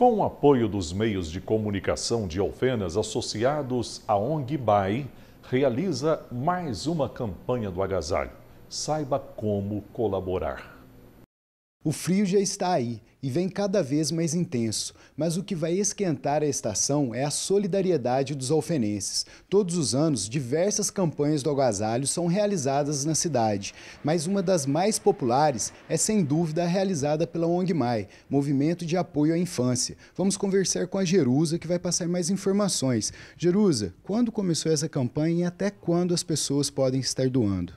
Com o apoio dos meios de comunicação de Alfenas associados à ONG BAI, realiza mais uma campanha do agasalho. Saiba como colaborar. O frio já está aí e vem cada vez mais intenso, mas o que vai esquentar a estação é a solidariedade dos alfenenses. Todos os anos, diversas campanhas do agasalho são realizadas na cidade, mas uma das mais populares é sem dúvida a realizada pela ONG Mai, Movimento de Apoio à Infância. Vamos conversar com a Jerusa, que vai passar mais informações. Jerusa, quando começou essa campanha e até quando as pessoas podem estar doando?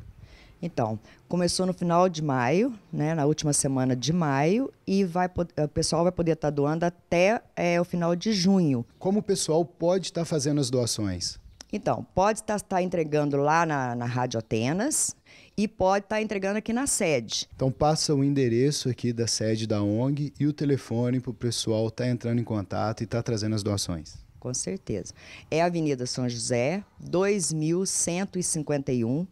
Então, começou no final de maio, né, na última semana de maio, e vai, o pessoal vai poder estar tá doando até é, o final de junho. Como o pessoal pode estar tá fazendo as doações? Então, pode estar, tá, entregando lá na, na Rádio Atenas, e pode estar entregando aqui na sede. Então passa o endereço aqui da sede da ONG e o telefone para o pessoal estar entrando em contato e estar trazendo as doações. Com certeza. É a Avenida São José, 2151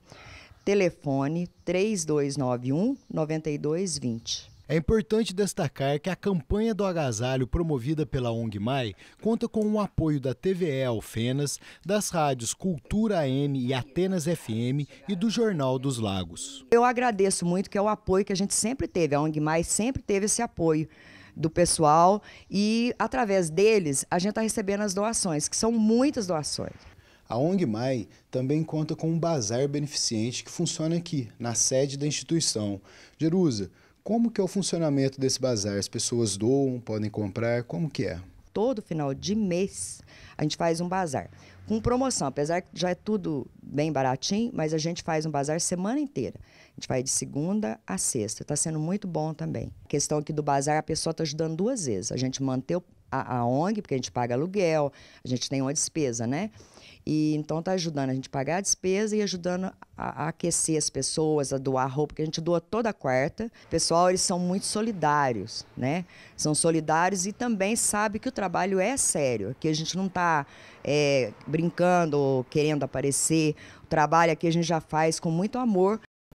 telefone 3291 9220. É importante destacar que a campanha do agasalho promovida pela ONG Mai conta com o apoio da TVE Alfenas, das rádios Cultura AM e Atenas FM e do Jornal dos Lagos. Eu agradeço muito que é o apoio que a gente sempre teve, a ONG Mai sempre teve esse apoio do pessoal e através deles a gente está recebendo as doações, que são muitas doações. A ONG Mai também conta com um bazar beneficente que funciona aqui, na sede da instituição. Jerusa, como que é o funcionamento desse bazar? As pessoas doam, podem comprar, como que é? Todo final de mês a gente faz um bazar com promoção, apesar que já é tudo bem baratinho, mas a gente faz um bazar semana inteira. A gente vai de segunda a sexta. Está sendo muito bom também. A questão aqui do bazar, a pessoa está ajudando duas vezes. A gente manter a, a ONG, porque a gente paga aluguel, a gente tem uma despesa, né? E então está ajudando a gente a pagar a despesa e ajudando a, a, aquecer as pessoas, a doar roupa, que a gente doa toda quarta. O pessoal, eles são muito solidários, né? São solidários e também sabe que o trabalho é sério, que a gente não está é, brincando, querendo aparecer. O trabalho aqui a gente já faz com muito amor.